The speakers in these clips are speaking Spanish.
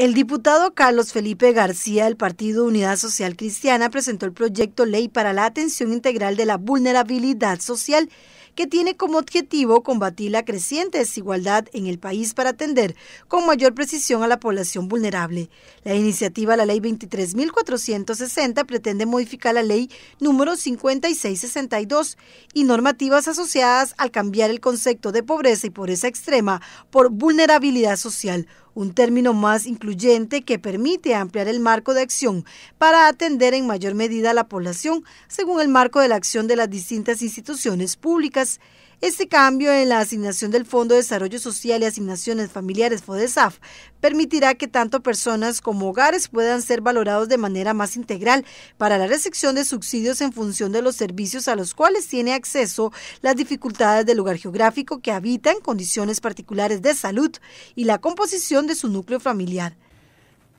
El diputado Carlos Felipe García del Partido Unidad Social Cristiana presentó el proyecto Ley para la Atención Integral de la Vulnerabilidad Social que tiene como objetivo combatir la creciente desigualdad en el país para atender con mayor precisión a la población vulnerable. La iniciativa La Ley 23.460 pretende modificar la Ley número 5662 y normativas asociadas al cambiar el concepto de pobreza y pobreza extrema por vulnerabilidad social un término más incluyente que permite ampliar el marco de acción para atender en mayor medida a la población según el marco de la acción de las distintas instituciones públicas. Este cambio en la asignación del Fondo de Desarrollo Social y Asignaciones Familiares FODESAF permitirá que tanto personas como hogares puedan ser valorados de manera más integral para la recepción de subsidios en función de los servicios a los cuales tiene acceso, las dificultades del lugar geográfico que habita en condiciones particulares de salud y la composición de su núcleo familiar.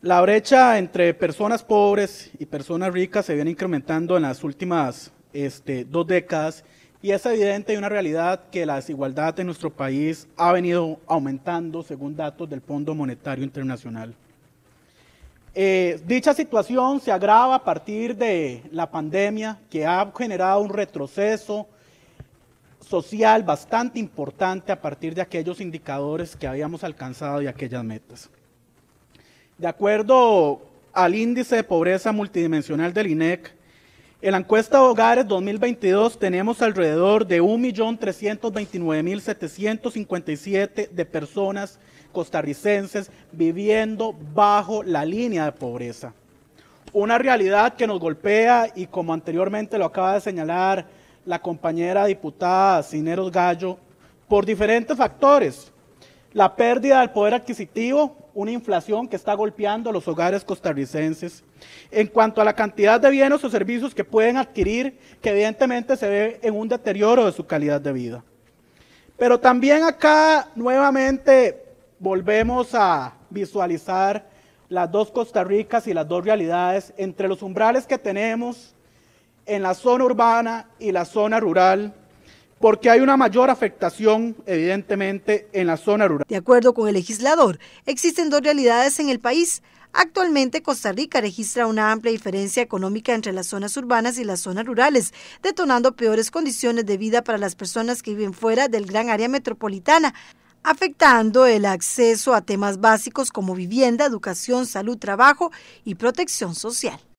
La brecha entre personas pobres y personas ricas se viene incrementando en las últimas este, dos décadas y es evidente y una realidad que la desigualdad en nuestro país ha venido aumentando según datos del Fondo Monetario Internacional. Eh, dicha situación se agrava a partir de la pandemia que ha generado un retroceso social bastante importante a partir de aquellos indicadores que habíamos alcanzado y aquellas metas. De acuerdo al índice de pobreza multidimensional del INEC, en la encuesta de Hogares 2022 tenemos alrededor de 1.329.757 de personas costarricenses viviendo bajo la línea de pobreza. Una realidad que nos golpea y como anteriormente lo acaba de señalar la compañera diputada Cineros Gallo, por diferentes factores, la pérdida del poder adquisitivo, una inflación que está golpeando los hogares costarricenses. En cuanto a la cantidad de bienes o servicios que pueden adquirir, que evidentemente se ve en un deterioro de su calidad de vida. Pero también acá nuevamente volvemos a visualizar las dos Costa Ricas y las dos realidades entre los umbrales que tenemos en la zona urbana y la zona rural porque hay una mayor afectación, evidentemente, en la zona rural. De acuerdo con el legislador, existen dos realidades en el país. Actualmente Costa Rica registra una amplia diferencia económica entre las zonas urbanas y las zonas rurales, detonando peores condiciones de vida para las personas que viven fuera del gran área metropolitana, afectando el acceso a temas básicos como vivienda, educación, salud, trabajo y protección social.